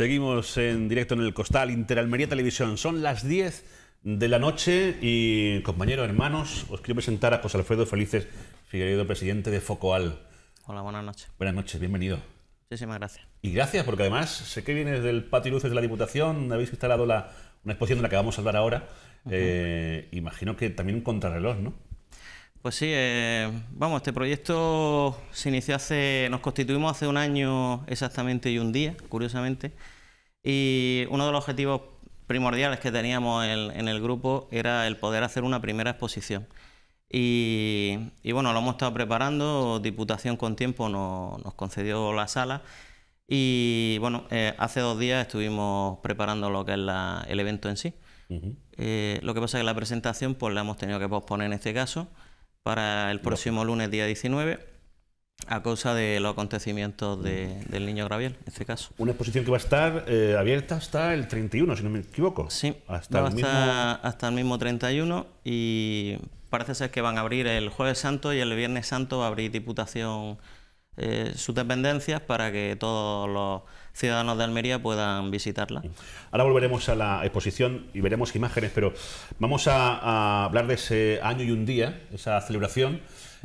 Seguimos en directo en el Costal, Interalmería Televisión. Son las 10 de la noche y, compañeros, hermanos, os quiero presentar a José Alfredo Felices Figueredo, presidente de Focoal. Hola, buenas noches. Buenas noches, bienvenido. Muchísimas gracias. Y gracias, porque además sé que vienes del patio y luces de la Diputación, habéis instalado la, una exposición de la que vamos a hablar ahora. Eh, imagino que también un contrarreloj, ¿no? Pues sí, eh, vamos, este proyecto se inició hace, nos constituimos hace un año exactamente y un día, curiosamente, y uno de los objetivos primordiales que teníamos en, el grupo era el poder hacer una primera exposición. Y, bueno, lo hemos estado preparando, Diputación con tiempo nos concedió la sala y bueno, eh, hace dos días estuvimos preparando lo que es el evento en sí. Eh, lo que pasa es que la presentación pues la hemos tenido que posponer en este caso para el próximo lunes, día 19, a causa de los acontecimientos del niño Graviel, en este caso. Una exposición que va a estar eh, abierta hasta el 31, si no me equivoco. Sí, hasta, el hasta, mismo... hasta el mismo 31 y parece ser que van a abrir el jueves santo y el viernes santo va a abrir Diputación eh, sus dependencias para que todos los ciudadanos de Almería puedan visitarla. Ahora volveremos a la exposición y veremos imágenes, pero vamos a, hablar de ese año y un día, esa celebración.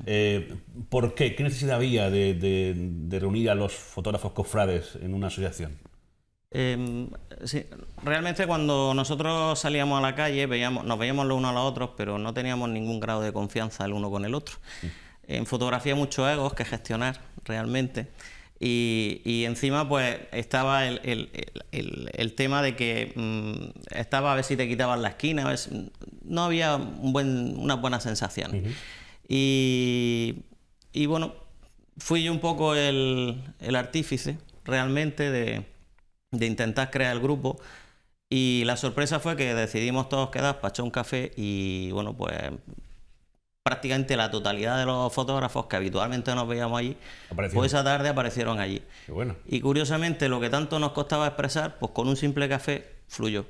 Eh, ¿Por qué? ¿Qué necesidad había de, reunir a los fotógrafos cofrades en una asociación? Em, realmente cuando nosotros salíamos a la calle veíamos, nos veíamos los unos a los otros, pero no teníamos ningún grado de confianza el uno con el otro. En fotografía hay muchos egos que gestionar realmente. Y, encima, pues, estaba el, tema de que mm, estaba a ver si te quitaban la esquina, no había un buen, una buena sensación. y, bueno, fui yo un poco el, artífice realmente de, de, intentar crear el grupo. Y la sorpresa fue que decidimos todos quedar para echar un café y bueno, pues prácticamente la totalidad de los fotógrafos que habitualmente nos veíamos allí, pues esa tarde aparecieron allí. Qué bueno. Y curiosamente lo que tanto nos costaba expresar, pues con un simple café fluyó.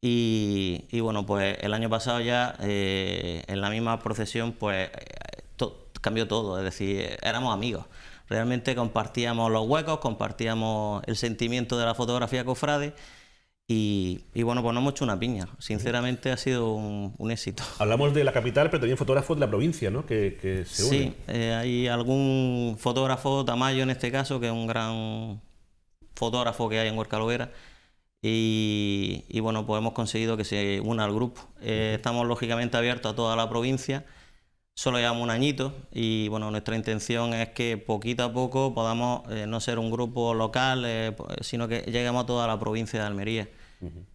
Y, bueno, pues el año pasado ya eh, en la misma procesión, pues eh, cambió todo, es decir, éramos amigos. Realmente compartíamos los huecos, compartíamos el sentimiento de la fotografía cofrade y, bueno, pues no hemos hecho una piña. Sinceramente ha sido un, éxito. Hablamos de la capital, pero también fotógrafos de la provincia, ¿no? Que, se unen. Sí, eh, hay algún fotógrafo, Tamayo en este caso, que es un gran fotógrafo que hay en Huerca Loguera. Y, bueno, pues hemos conseguido que se una al grupo. Eh, estamos lógicamente abiertos a toda la provincia Solo llevamos un añito y bueno, nuestra intención es que poquito a poco podamos eh, no ser un grupo local, eh, sino que lleguemos a toda la provincia de Almería.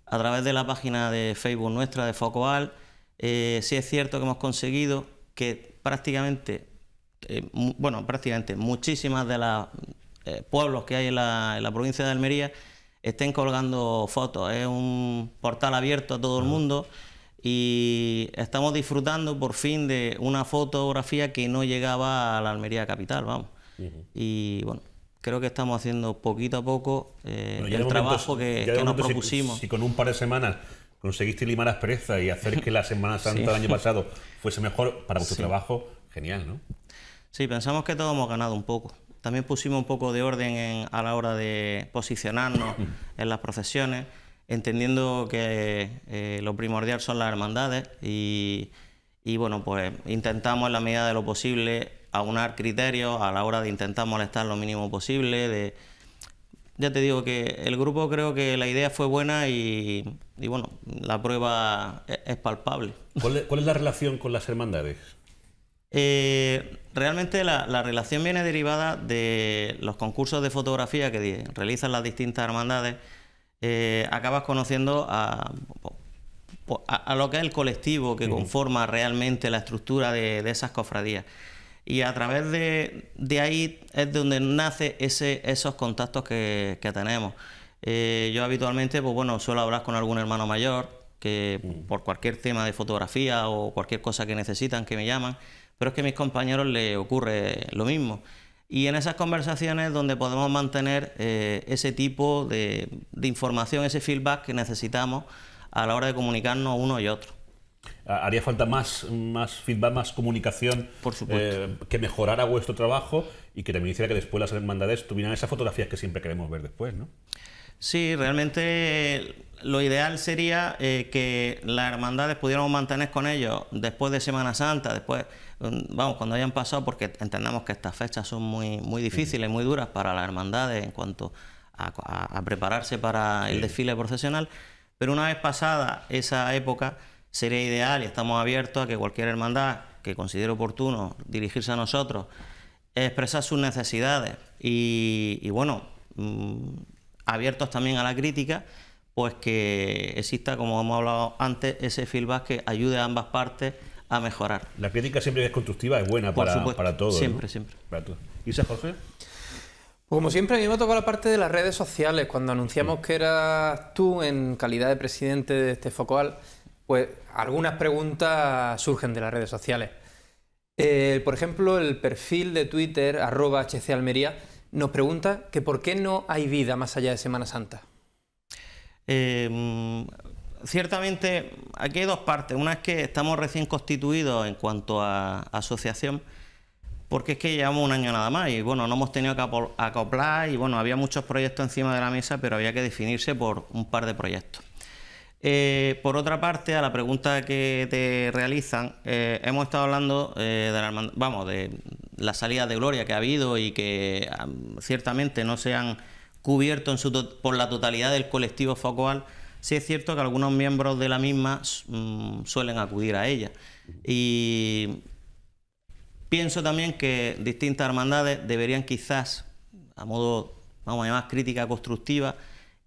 A través de la página de Facebook nuestra, de Focoal, eh, sí es cierto que hemos conseguido que prácticamente, eh, bueno, prácticamente muchísimas de los pueblos que hay en la, provincia de Almería estén colgando fotos. Es un portal abierto a todo el mundo y estamos disfrutando por fin de una fotografía que no llegaba a la Almería capital, vamos. Y bueno, creo que estamos haciendo poquito a poco eh, el trabajo que, nos propusimos. Si, con un par de semanas conseguiste limar las y hacer que la Semana Santa del año pasado fuese mejor para vuestro trabajo, genial, ¿no? Sí, pensamos que todos hemos ganado un poco. También pusimos un poco de orden a la hora de posicionarnos en las procesiones entendiendo que eh, lo primordial son las hermandades y, y, bueno, pues intentamos en la medida de lo posible aunar criterios a la hora de intentar molestar lo mínimo posible. De, ya te digo que el grupo creo que la idea fue buena y, y bueno, la prueba e, es, palpable. ¿Cuál es, la relación con las hermandades? Eh, realmente la, la, relación viene derivada de los concursos de fotografía que realizan las distintas hermandades eh, acabas conociendo a, a, lo que es el colectivo que conforma realmente la estructura de, de, esas cofradías. Y a través de, de ahí es donde nace ese, esos contactos que, que tenemos. Eh, yo habitualmente, pues bueno, suelo hablar con algún hermano mayor que por cualquier tema de fotografía o cualquier cosa que necesitan, que me llaman, pero es que a mis compañeros les ocurre lo mismo. Y en esas conversaciones donde podemos mantener eh, ese tipo de, información, ese feedback que necesitamos a la hora de comunicarnos uno y otro. Ah, haría falta más, más feedback, más comunicación Por eh, que mejorara vuestro trabajo y que también hiciera que después las hermandades tuvieran esas fotografías que siempre queremos ver después, ¿no? Sí, realmente lo ideal sería eh, que las hermandades pudiéramos mantener con ellos después de Semana Santa, después, mm, vamos, cuando hayan pasado, porque entendemos que estas fechas son muy, muy difíciles, muy duras para las hermandades en cuanto a, prepararse para el desfile profesional. pero una vez pasada esa época sería ideal y estamos abiertos a que cualquier hermandad que considere oportuno dirigirse a nosotros, expresar sus necesidades y, bueno... Mm, abiertos también a la crítica, pues que exista, como hemos hablado antes, ese feedback que ayude a ambas partes a mejorar. La crítica siempre es constructiva es buena para, supuesto, para todos. Siempre, siempre. Para ¿Y pues como siempre, a mí me ha tocado la parte de las redes sociales. Cuando anunciamos que eras tú en calidad de presidente de este Focoal... pues algunas preguntas surgen de las redes sociales. Eh, por ejemplo, el perfil de Twitter, arroba hcalmería nos pregunta que por qué no hay vida más allá de Semana Santa. Eh, ciertamente, aquí hay dos partes. Una es que estamos recién constituidos en cuanto a asociación, porque es que llevamos un año nada más y bueno, no hemos tenido que acoplar y bueno, había muchos proyectos encima de la mesa, pero había que definirse por un par de proyectos. Eh, por otra parte, a la pregunta que te realizan, eh, hemos estado hablando eh, de, la, vamos, de la salida de Gloria que ha habido y que ciertamente no se han cubierto por la totalidad del colectivo focal. Sí es cierto que algunos miembros de la misma mm, suelen acudir a ella. Y pienso también que distintas hermandades deberían quizás, a modo, vamos a crítica constructiva,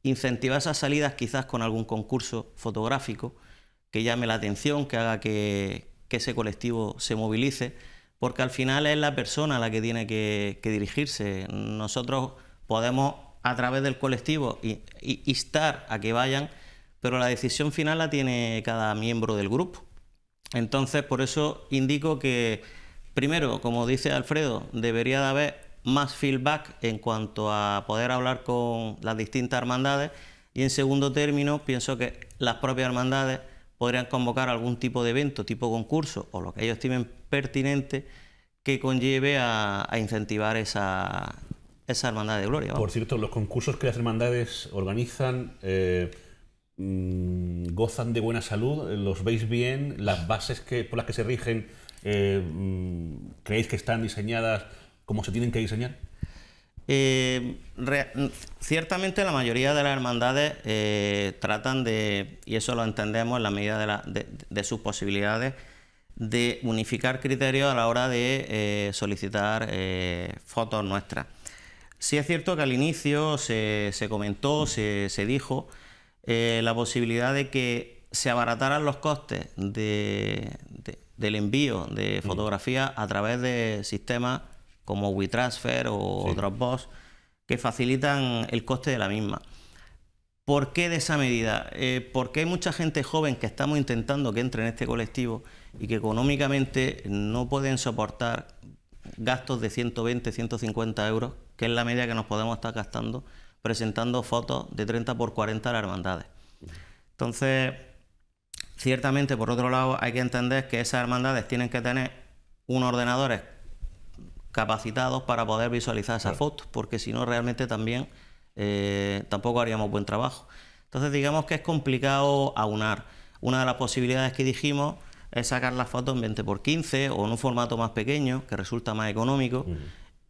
incentivar esas salidas quizás con algún concurso fotográfico que llame la atención, que haga que, ese colectivo se movilice, porque al final es la persona a la que tiene que, dirigirse. Nosotros podemos a través del colectivo instar a que vayan, pero la decisión final la tiene cada miembro del grupo. Entonces, por eso indico que, primero, como dice Alfredo, debería de haber más feedback en cuanto a poder hablar con las distintas hermandades y en segundo término pienso que las propias hermandades podrían convocar algún tipo de evento, tipo concurso o lo que ellos estimen pertinente que conlleve a, incentivar esa, hermandad de gloria. Por cierto, los concursos que las hermandades organizan... Eh, mm, gozan de buena salud, los veis bien, las bases que, por las que se rigen, eh, mm, creéis que están diseñadas cómo se tienen que diseñar? Eh, ciertamente la mayoría de las hermandades eh, tratan de, y eso lo entendemos en la medida de, sus posibilidades, de unificar criterios a la hora de eh, solicitar fotos nuestras. Sí es cierto que al inicio se, comentó, se, dijo la posibilidad de que se abarataran los costes de, del envío de fotografías a través de sistemas como WeTransfer o otros Dropbox, que facilitan el coste de la misma. ¿Por qué de esa medida? Eh, porque hay mucha gente joven que estamos intentando que entre en este colectivo y que económicamente no pueden soportar gastos de 120, 150 euros, que es la media que nos podemos estar gastando presentando fotos de 30 por 40 a las hermandades. Entonces, ciertamente, por otro lado, hay que entender que esas hermandades tienen que tener unos ordenadores capacitados para poder visualizar esas fotos, porque si no realmente también eh, tampoco haríamos buen trabajo. Entonces digamos que es complicado aunar. Una de las posibilidades que dijimos es sacar las fotos en 20x15 o en un formato más pequeño, que resulta más económico,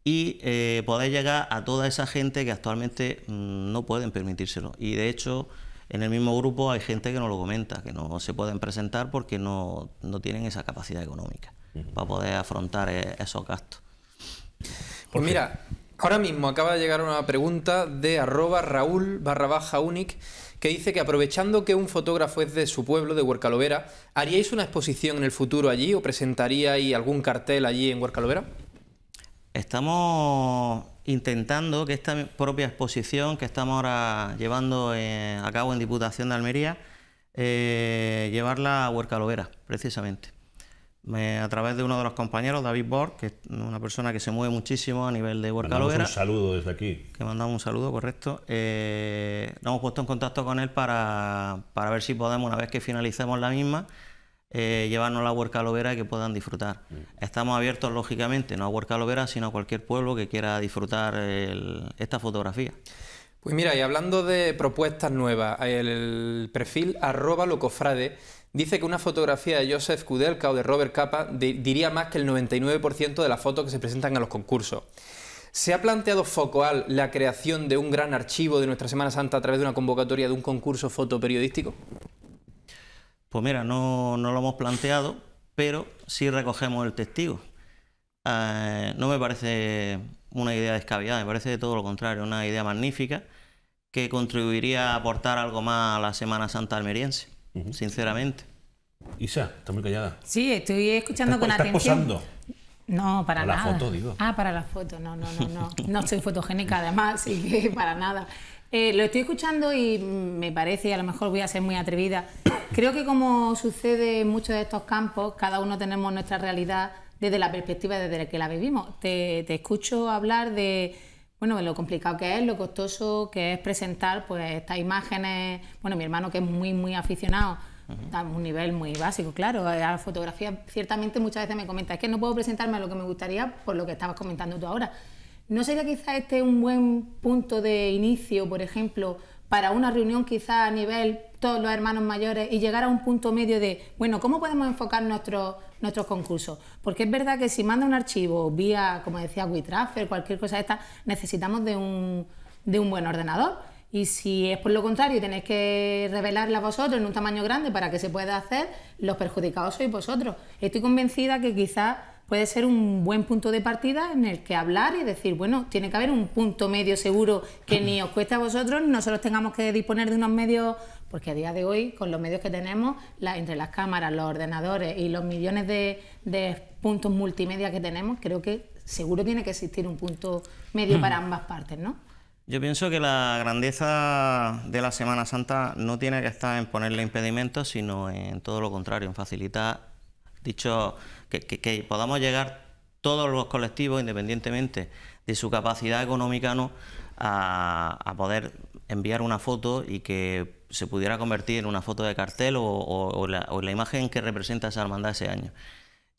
y eh, poder llegar a toda esa gente que actualmente mm, no pueden permitírselo. Y de hecho, en el mismo grupo hay gente que no lo comenta, que no se pueden presentar porque no, tienen esa capacidad económica para poder afrontar eh, esos gastos. Pues mira, ahora mismo acaba de llegar una pregunta de arroba Raúl barra baja unic que dice que aprovechando que un fotógrafo es de su pueblo, de Huercalovera, ¿haríais una exposición en el futuro allí o presentaríais algún cartel allí en Huercalovera? Estamos intentando que esta propia exposición que estamos ahora llevando eh, a cabo en Diputación de Almería, eh, llevarla a Huercalovera, precisamente a través de uno de los compañeros, David Borg, que es una persona que se mueve muchísimo a nivel de mandamos Un saludo desde aquí. Que mandamos un saludo, correcto. Eh, nos hemos puesto en contacto con él para, para, ver si podemos, una vez que finalicemos la misma, eh, llevarnos la vera y que puedan disfrutar. Mm. Estamos abiertos, lógicamente, no a vera... sino a cualquier pueblo que quiera disfrutar el, esta fotografía. Pues mira, y hablando de propuestas nuevas, el perfil arroba locofrade dice que una fotografía de Joseph Kudelka o de Robert Capa diría más que el 99% de las fotos que se presentan a los concursos. ¿Se ha planteado Focoal la creación de un gran archivo de nuestra Semana Santa a través de una convocatoria de un concurso fotoperiodístico? Pues mira, no, no lo hemos planteado, pero sí recogemos el testigo. Eh, no me parece una idea descabellada, me parece de todo lo contrario, una idea magnífica que contribuiría a aportar algo más a la Semana Santa almeriense sinceramente. Isa, está muy callada. Sí, estoy escuchando ¿Estás, con estás atención. Posando? No, para, nada. Para la foto, digo. Ah, para la foto, no, no, no, no. No soy fotogénica además, y que para nada. Eh, lo estoy escuchando y me parece, y a lo mejor voy a ser muy atrevida, creo que como sucede en muchos de estos campos, cada uno tenemos nuestra realidad desde la perspectiva desde la que la vivimos. te escucho hablar de, bueno, lo complicado que es, lo costoso que es presentar pues estas imágenes. Bueno, mi hermano que es muy, muy aficionado, a un nivel muy básico, claro. A la fotografía, ciertamente muchas veces me comenta, es que no puedo presentarme a lo que me gustaría por lo que estabas comentando tú ahora. ¿No sería quizá este un buen punto de inicio, por ejemplo, para una reunión quizá a nivel todos los hermanos mayores y llegar a un punto medio de, bueno, ¿cómo podemos enfocar nuestros nuestros concursos? Porque es verdad que si manda un archivo vía, como decía WeTransfer, cualquier cosa de esta, necesitamos de un, de un buen ordenador. Y si es por lo contrario, tenéis que revelarla vosotros en un tamaño grande para que se pueda hacer, los perjudicados sois vosotros. Estoy convencida que quizás puede ser un buen punto de partida en el que hablar y decir, bueno, tiene que haber un punto medio seguro que ni os cuesta a vosotros, nosotros tengamos que disponer de unos medios, porque a día de hoy, con los medios que tenemos, entre las cámaras, los ordenadores y los millones de, puntos multimedia que tenemos, creo que seguro tiene que existir un punto medio para ambas partes, ¿no? Yo pienso que la grandeza de la Semana Santa no tiene que estar en ponerle impedimentos, sino en todo lo contrario, en facilitar dicho que, podamos llegar todos los colectivos, independientemente de su capacidad económica, a, poder enviar una foto y que se pudiera convertir en una foto de cartel o, la, imagen que representa esa hermandad ese año.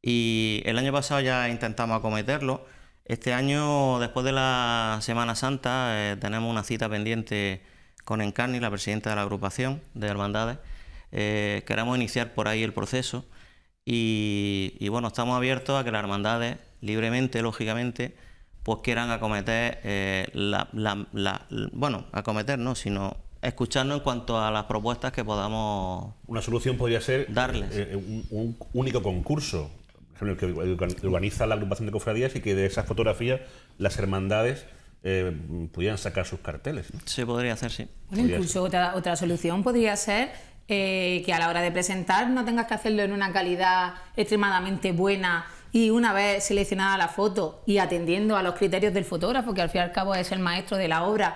Y el año pasado ya intentamos acometerlo. Este año, después de la Semana Santa, eh, tenemos una cita pendiente con Encarni, la presidenta de la agrupación de hermandades. Eh, queremos iniciar por ahí el proceso y, bueno, estamos abiertos a que las hermandades, libremente, lógicamente, pues quieran acometer, eh, bueno, acometer no, sino escucharnos en cuanto a las propuestas que podamos. Una solución podría ser eh, darles eh, un, único concurso, por ejemplo, el que organiza la agrupación de cofradías y que de esas fotografías las hermandades pudieran sacar sus carteles. Se podría hacer, sí. incluso otra, otra solución podría ser eh, que a la hora de presentar no tengas que hacerlo en una calidad extremadamente buena y una vez seleccionada la foto y atendiendo a los criterios del fotógrafo, que al fin y al cabo es el maestro de la obra,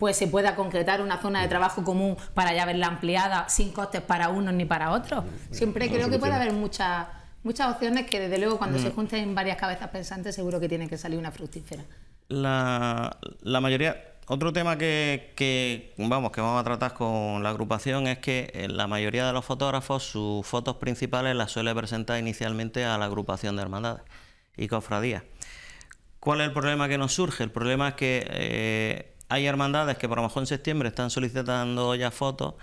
pues se pueda concretar una zona de trabajo común para ya verla ampliada sin costes para unos ni para otros. Siempre creo que puede haber muchas muchas opciones que desde luego cuando se mm. junten varias cabezas pensantes seguro que tiene que salir una fructífera. La, la mayoría, otro tema que, vamos, que vamos a tratar con la agrupación es que eh, la mayoría de los fotógrafos sus fotos principales las suele presentar inicialmente a la agrupación de hermandades y cofradías. ¿Cuál es el problema que nos surge? El problema es que eh, hay hermandades que por lo mejor en septiembre están solicitando ya fotos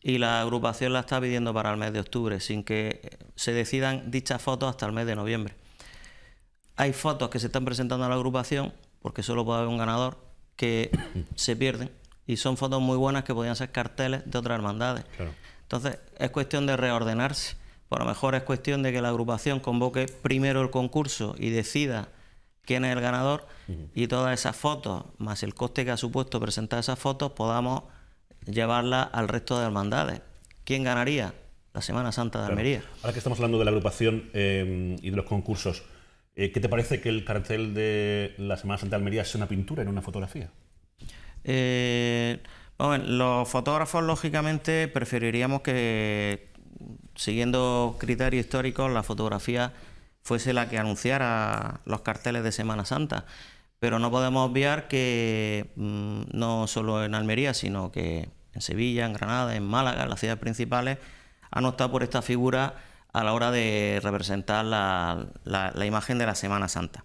y la agrupación la está pidiendo para el mes de octubre, sin que eh, se decidan dichas fotos hasta el mes de noviembre. Hay fotos que se están presentando a la agrupación, porque solo puede haber un ganador, que mm. se pierden y son fotos muy buenas que podían ser carteles de otras hermandades. Entonces es cuestión de reordenarse. Por lo mejor es cuestión de que la agrupación convoque primero el concurso y decida quién es el ganador y todas esas fotos, más el coste que ha supuesto presentar esas fotos, podamos llevarlas al resto de hermandades. ¿Quién ganaría? La Semana Santa de Almería. Ahora que estamos hablando de la agrupación eh, y de los concursos, eh, ¿Qué te parece que el cartel de la Semana Santa de Almería es una pintura en una fotografía? Eh, los fotógrafos, lógicamente, preferiríamos que, siguiendo criterios históricos, la fotografía fuese la que anunciara los carteles de Semana Santa. Pero no podemos obviar que mm, no solo en Almería, sino que en Sevilla, en Granada, en Málaga, las ciudades principales, han optado por esta figura a la hora de representar la, imagen de la Semana Santa.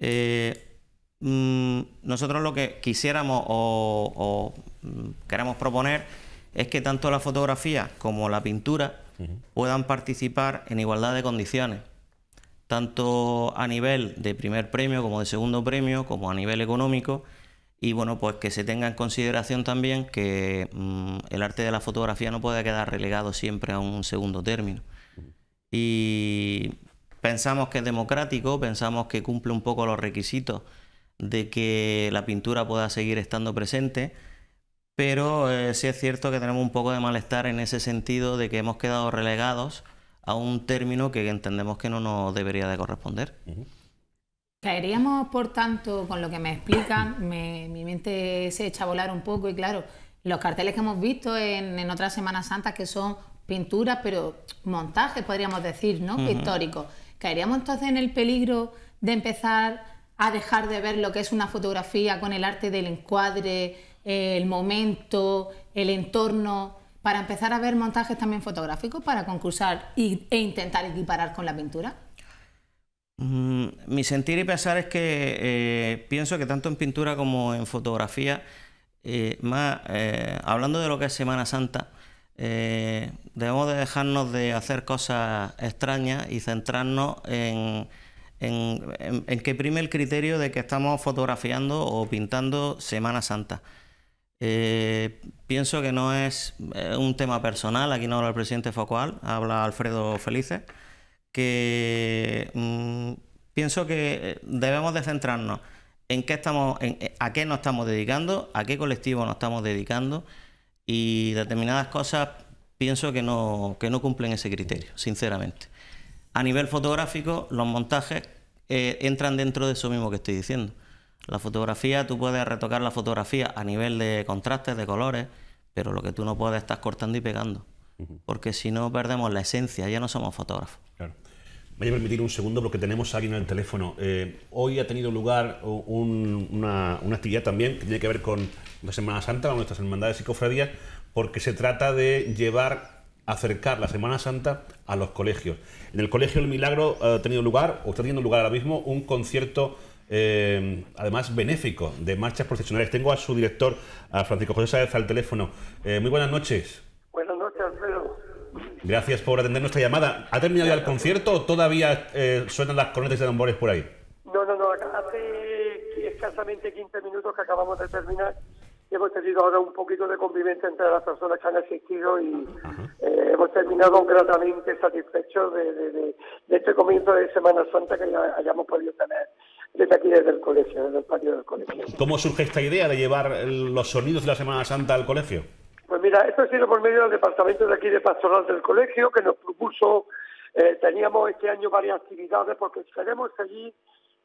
Eh, mm, nosotros lo que quisiéramos o, mm, queremos proponer es que tanto la fotografía como la pintura puedan participar en igualdad de condiciones, tanto a nivel de primer premio como de segundo premio, como a nivel económico, y bueno, pues que se tenga en consideración también que mm, el arte de la fotografía no puede quedar relegado siempre a un segundo término y pensamos que es democrático, pensamos que cumple un poco los requisitos de que la pintura pueda seguir estando presente, pero eh, sí es cierto que tenemos un poco de malestar en ese sentido de que hemos quedado relegados a un término que entendemos que no nos debería de corresponder. Caeríamos, por tanto, con lo que me explican, mi mente se echa a volar un poco y claro, los carteles que hemos visto en, en otras Semanas Santas que son pintura pero montaje podríamos decir, ¿no? Uh ¿Caeríamos entonces en el peligro de empezar a dejar de ver lo que es una fotografía con el arte del encuadre, eh, el momento, el entorno, para empezar a ver montajes también fotográficos para concursar y, e intentar equiparar con la pintura? Mm, mi sentir y pensar es que eh, pienso que tanto en pintura como en fotografía, eh, más hablando de lo que es Semana Santa, eh, debemos de dejarnos de hacer cosas extrañas y centrarnos en, en, que prime el criterio de que estamos fotografiando o pintando Semana Santa. Eh, pienso que no es eh, un tema personal, aquí no habla el presidente Focual, habla Alfredo Felices, que mm, pienso que debemos de centrarnos en qué estamos, en, a qué nos estamos dedicando, a qué colectivo nos estamos dedicando y determinadas cosas pienso que no, que no cumplen ese criterio, sinceramente. A nivel fotográfico, los montajes eh, entran dentro de eso mismo que estoy diciendo. La fotografía, tú puedes retocar la fotografía a nivel de contrastes, de colores, pero lo que tú no puedes estás cortando y pegando, porque si no perdemos la esencia, ya no somos fotógrafos. Voy a permitir un segundo porque tenemos a alguien en el teléfono. Eh, hoy ha tenido lugar una, actividad también que tiene que ver con la Semana Santa, con nuestras hermandades y cofradías, porque se trata de llevar, acercar la Semana Santa a los colegios. En el Colegio el Milagro eh, ha tenido lugar, o está teniendo lugar ahora mismo, un concierto eh, además benéfico de marchas profesionales. Tengo a su director, a Francisco José Sáez, al teléfono. muy buenas noches. Gracias por atender nuestra llamada. ¿Ha terminado ya el concierto o todavía eh, suenan las cornetas y tambores por ahí? No, no, no. Hace escasamente 15 minutos que acabamos de terminar y hemos tenido ahora un poquito de convivencia entre las personas que han asistido y eh, hemos terminado gratamente satisfechos de, este comienzo de Semana Santa que ya hayamos podido tener desde aquí, desde el colegio, desde el patio del colegio. ¿Cómo surge esta idea de llevar los sonidos de la Semana Santa al colegio? Pues mira, esto ha sido por medio del departamento de aquí de pastoral del colegio que nos propuso, eh, teníamos este año varias actividades porque queremos allí...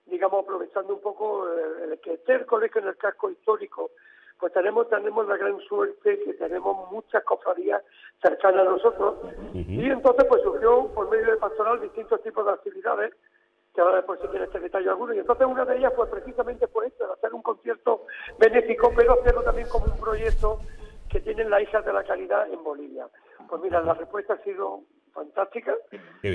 digamos, aprovechando un poco eh, el que esté el colegio en el casco histórico. Pues tenemos, tenemos la gran suerte que tenemos muchas cofradías cercanas a nosotros y entonces pues surgió por medio de pastoral distintos tipos de actividades que ahora después si tiene te detalle alguno. Y entonces una de ellas pues, fue precisamente por esto, hacer un concierto benéfico, pero hacerlo también como un proyecto que tienen las islas de la calidad en Bolivia. Pues mira, la respuesta ha sido fantástica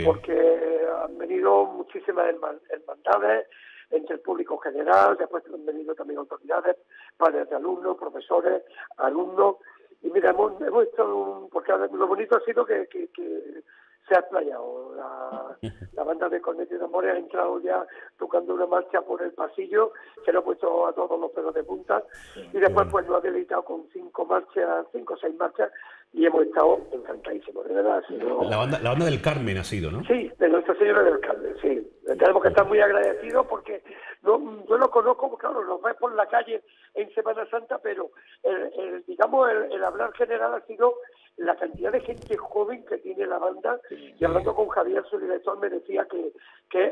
porque han venido muchísimas hermandades entre el público general, después han venido también autoridades, padres de alumnos, profesores, alumnos. Y mira, hemos, hemos hecho un, porque lo bonito ha sido que, que, que se ha explayado. La, banda de Conde de Amores... ha entrado ya tocando una marcha por el pasillo, se lo ha puesto a todos los pelos de punta y después pues lo ha deleitado con cinco marchas, cinco o seis marchas y hemos estado encantadísimos, de verdad. La, banda, la banda del Carmen ha sido, ¿no? Sí, de Nuestra Señora del Carmen, sí. Tenemos que estar muy agradecidos porque no, yo lo conozco, claro, lo ve por la calle en Semana Santa, pero el, digamos, el hablar general ha sido la cantidad de gente joven que tiene la banda. Y hablando con Javier, su director, me decía que,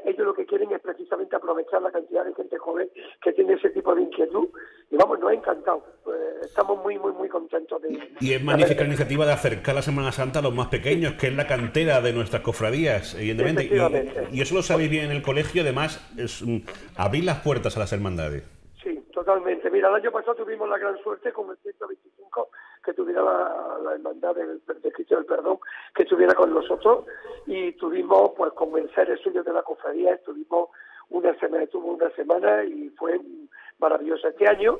ellos lo que quieren es precisamente aprovechar la cantidad de gente joven que tiene ese tipo de inquietud. Y vamos, nos ha encantado. Pues, estamos muy, muy, muy contentos de Y es magnífica la iniciativa de acercar la Semana Santa a los más pequeños, que es la cantera de nuestras cofradías, evidentemente. Y, eso lo sabéis bien en el colegio, además, es abrir las puertas a las hermandades. Sí, totalmente. Mira, el año pasado tuvimos la gran suerte, como que tuviera la, hermandad del, del del Perdón, que estuviera con nosotros y tuvimos, pues como el ser suyo de la cofradía, estuvimos una semana, estuvo una semana y fue maravilloso este año,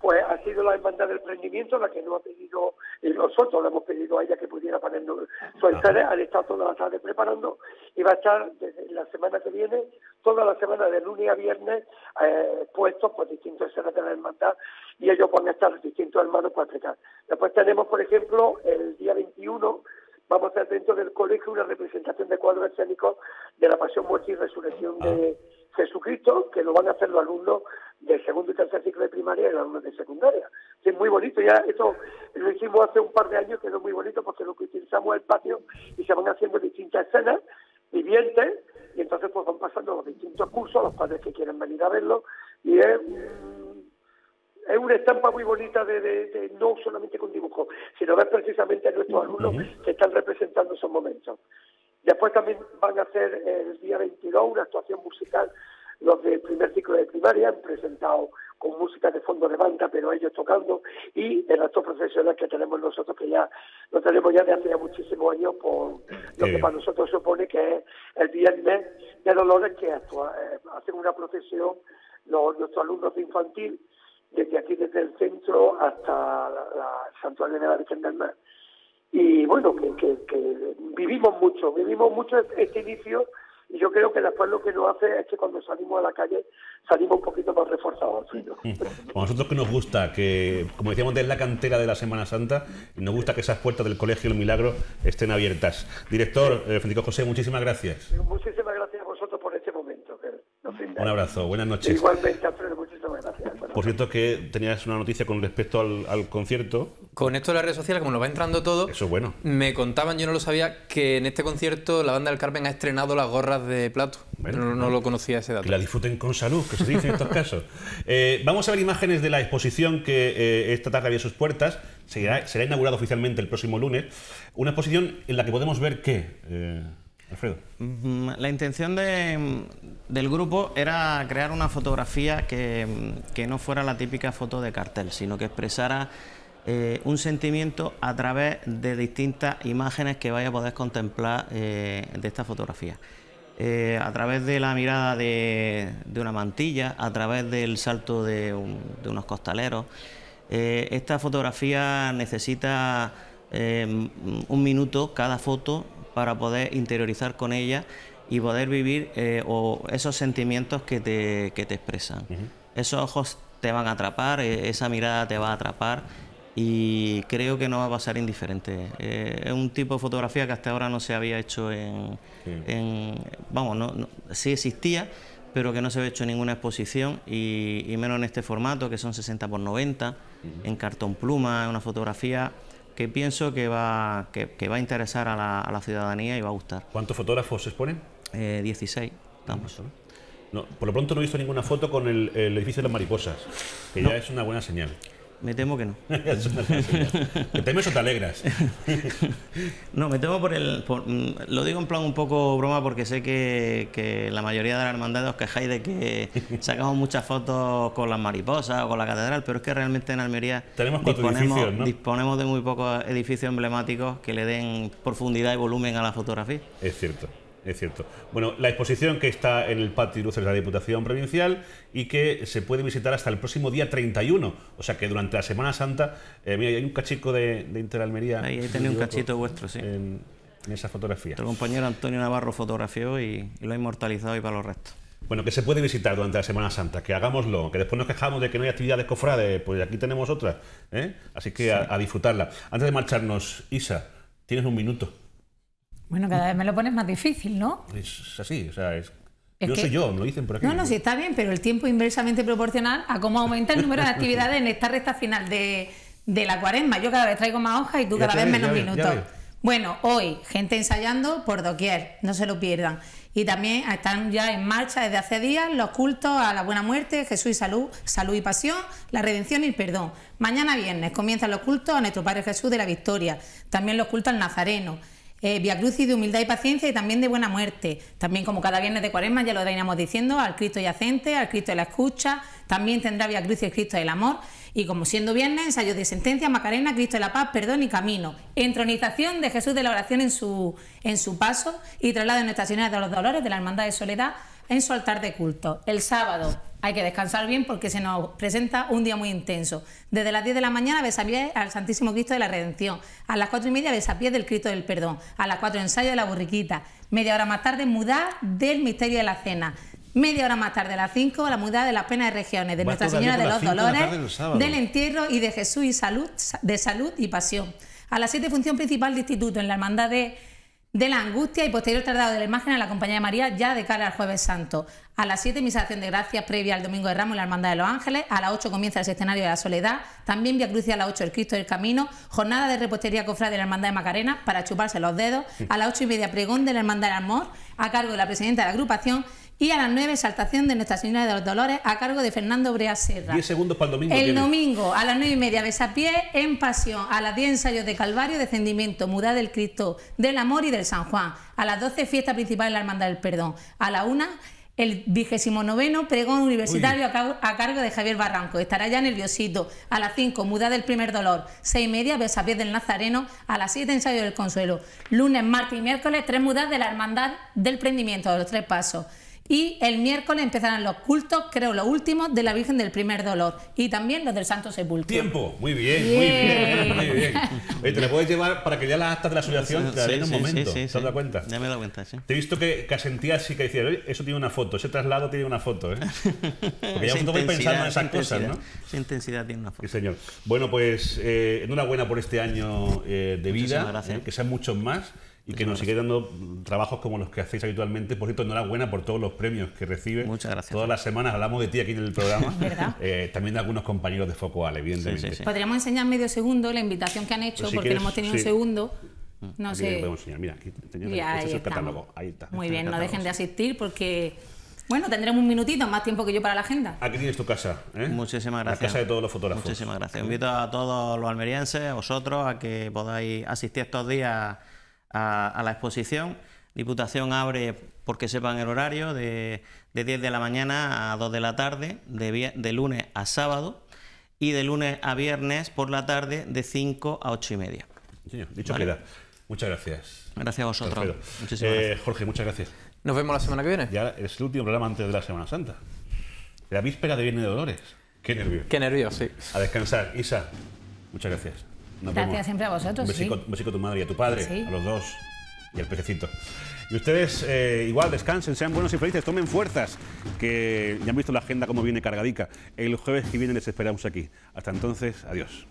pues ha sido la hermandad del prendimiento la que nos ha pedido, y nosotros le hemos pedido a ella que pudiera ponernos su altar, han estado toda la tarde preparando y va a estar la semana que viene, toda la semana de lunes a viernes, eh, puestos por distintos escenas de la hermandad y ellos van a estar distintos hermanos para explicar. Pues tenemos, por ejemplo, el día 21 vamos a hacer dentro del colegio una representación de cuadros escénicos de la pasión, muerte y resurrección de ah. Jesucristo, que lo van a hacer los alumnos del segundo y tercer ciclo de primaria y los alumnos de secundaria. Es muy bonito, ya esto lo hicimos hace un par de años, que es muy bonito porque lo que utilizamos es el patio y se van haciendo distintas escenas vivientes y entonces pues van pasando los distintos cursos, los padres que quieren venir a verlo y es es una estampa muy bonita de, no solamente con dibujo, sino ver precisamente a nuestros alumnos que están representando esos momentos. Después también van a hacer eh, el día 22 una actuación musical los del primer ciclo de primaria han presentado con música de fondo de banda, pero ellos tocando, y el acto profesional que tenemos nosotros, que ya lo tenemos ya de hace ya muchísimos años, por lo que para nosotros supone que es el viernes de Dolores, que eh, hacen una procesión nuestros alumnos de infantil desde aquí, desde el centro, hasta la santuario de la Virgen del Mar. Y bueno, que, vivimos mucho, vivimos mucho este, este inicio y yo creo que después lo que nos hace es que cuando salimos a la calle salimos un poquito más reforzados. Mm. A nosotros que nos gusta, que como decíamos es la cantera de la Semana Santa, nos gusta que esas puertas del Colegio del Milagro estén abiertas. Director, eh, Francisco José, muchísimas gracias. Muchísimas gracias a vosotros por este momento. un abrazo, buenas noches. Igualmente, Alfredo, por cierto, que tenías una noticia con respecto al, concierto. Con esto de las redes sociales, como lo va entrando todo. Eso bueno. Me contaban, yo no lo sabía, que en este concierto la banda del Carmen ha estrenado las gorras de plato. Bueno, no, lo conocía ese dato. Que la disfruten con salud, que se dice en estos casos. Eh, vamos a ver imágenes de la exposición que eh, esta tarde abrió sus puertas. Será, será inaugurada oficialmente el próximo lunes. Una exposición en la que podemos ver qué. Eh, la intención del grupo era crear una fotografía que, no fuera la típica foto de cartel, sino que expresara eh, un sentimiento a través de distintas imágenes que vaya a poder contemplar eh, de esta fotografía. Eh, a través de la mirada de, una mantilla, a través del salto de unos costaleros. esta fotografía necesita un minuto cada foto para poder interiorizar con ella y poder vivir eh, esos sentimientos que te, te expresan. Esos ojos te van a atrapar, e, esa mirada te va a atrapar y creo que no va a pasar indiferente. Eh, es un tipo de fotografía que hasta ahora no se había hecho en... vamos, no, sí existía, pero que no se había hecho en ninguna exposición y, menos en este formato, que son 60 por 90, en cartón pluma, una fotografía que pienso que va, que, va a interesar a la, ciudadanía y va a gustar. ¿Cuántos fotógrafos se exponen? Eh, 16, estamos. No, por lo pronto no he visto ninguna foto con el, edificio de las mariposas, que ya es una buena señal. Me temo que no. ¿Te temes o te alegras? no, me temo por el... Mm, lo digo en plan un poco broma porque sé que, la mayoría de la hermandad os quejáis de que sacamos muchas fotos con las mariposas o con la catedral, pero es que realmente en Almería Tenemos disponemos de muy pocos edificios emblemáticos que le den profundidad y volumen a la fotografía. Es cierto. Es cierto. Bueno, la exposición que está en el patio luces de la Diputación Provincial y que se puede visitar hasta el próximo día 31. O sea que durante la Semana Santa, eh, mira, hay un cachico de, Interalmería. Ahí, tenéis un cachito vuestro, sí. En, esa fotografía. El compañero Antonio Navarro fotografió y, lo ha inmortalizado y para los restos. Bueno, que se puede visitar durante la Semana Santa, que hagámoslo, que después nos quejamos de que no hay actividades cofrades, pues aquí tenemos otra. ¿eh? así que a, disfrutarla. Antes de marcharnos, Isa, tienes un minuto. Bueno, cada vez me lo pones más difícil, ¿no? Es así, o sea, es yo soy yo, lo dicen por aquí. No, no, sí, está bien, pero el tiempo inversamente proporcional a cómo aumenta el número de actividades en esta recta final de, la cuaresma. Yo cada vez traigo más hojas y tú cada vez menos minutos. bueno, hoy, gente ensayando por doquier, no se lo pierdan. Y también están ya en marcha desde hace días los cultos a la buena muerte, Jesús y salud, salud y pasión, la redención y el perdón. Mañana viernes comienzan los cultos a nuestro Padre Jesús de la Victoria, también los cultos al Nazareno eh, Via Crucis de humildad y paciencia y también de buena muerte. También como cada viernes de cuaresma ya lo veníamos diciendo, al Cristo yacente, al Cristo de la escucha, también tendrá Via Crucis el Cristo del amor y como siendo viernes, ensayos de sentencia, Macarena, Cristo de la paz, perdón y camino, entronización de Jesús de la oración en su, en su paso y traslado en estaciones Señora de los Dolores de la Hermandad de Soledad en su altar de culto. El sábado, hay que descansar bien porque se nos presenta un día muy intenso. Desde las 10 de la mañana, pie al Santísimo Cristo de la Redención. A las 4 y media, pie del Cristo del Perdón. A las 4, ensayo de la burriquita. Media hora más tarde, mudar del misterio de la cena. Media hora más tarde, a las 5, la muda de las penas de regiones, de Nuestra Señora de los Dolores, del entierro y de Jesús y salud, de salud y pasión. A las 7, función principal de instituto en la hermandad de de la angustia y posterior traslado de la imagen a la Compañía de María ya de cara al Jueves Santo. A las 7, misa de acción de gracias previa al Domingo de Ramos y la Hermandad de los Ángeles. A las 8 comienza el escenario de la Soledad. También vía y a las 8 el Cristo del Camino. Jornada de repostería cofrade de la Hermandad de Macarena para chuparse los dedos. A las 8 y media pregón de la Hermandad del Amor a cargo de la presidenta de la agrupación y a las 9, exaltación de Nuestra Señora de los Dolores a cargo de Fernando Brea Serra. 10 segundos para el domingo. El domingo a las 9 y media, Besapié en Pasión. A las 10, ensayos de Calvario, Descendimiento, Mudad del Cristo, del Amor y del San Juan. A las 12, fiesta principal en la Hermandad del Perdón. A la 1, el vigésimo noveno pregón universitario a, cargo de Javier Barranco. Estará ya nerviosito. A las 5, muda del primer dolor. Seis y media, Besapié del Nazareno. A las 7, ensayo del consuelo. Lunes, martes y miércoles, tres mudas de la hermandad del prendimiento, de los tres pasos. Y el miércoles empezarán los cultos, creo los últimos, de la Virgen del Primer Dolor y también los del Santo Sepulcro. Tiempo, muy bien, muy bien, Oye, te lo puedes llevar para que ya las actas de la asociación sí, te en un momento. ¿Te das cuenta? Ya me dado cuenta, sí. Te he visto que, que sentías sí que decías, oye, eso tiene una foto, ese traslado tiene una foto, ¿eh? Porque ya voy pensando en esas cosas, ¿no? Esa intensidad tiene una foto. Sí, señor. Bueno, pues eh, enhorabuena por este año eh, de vida. gracias. Eh, que sean muchos más y que nos sigue dando trabajos como los que hacéis habitualmente. Por cierto, enhorabuena por todos los premios que recibe. Muchas gracias. Todas las semanas hablamos de ti aquí en el programa. Eh, también de algunos compañeros de Focoal, evidentemente. Sí, sí, Podríamos enseñar medio segundo la invitación que han hecho, pues porque no hemos tenido un segundo. Mm. No sé. Podemos enseñar. Mira, aquí tenemos catálogo. Ahí está. Este Muy bien, no dejen de asistir porque bueno, tendremos un minutito, más tiempo que yo para la agenda. Aquí tienes tu casa. ¿eh? Muchísimas gracias. La casa de todos los fotógrafos. Muchísimas gracias. Invito a todos los almerienses, a vosotros, a que podáis asistir estos días a, la exposición. Diputación abre, porque sepan el horario, de, de, 10 de la mañana a 2 de la tarde, de, lunes a sábado y de lunes a viernes por la tarde de 5 a 8 y media. Señor, dicho queda. Muchas gracias. Gracias a vosotros. Eh, Jorge, muchas gracias. Nos vemos la semana que viene. Ya es el último programa antes de la Semana Santa. La víspera de Viernes de Dolores. Qué nervio. Qué nervios, sí. A descansar. Isa, muchas gracias. Gracias siempre a vosotros. a tu madre y a tu padre, a los dos. Y al pececito. Y ustedes eh, igual descansen, sean buenos y felices, tomen fuerzas, que ya han visto la agenda como viene cargadica. El jueves que viene les esperamos aquí. Hasta entonces, adiós.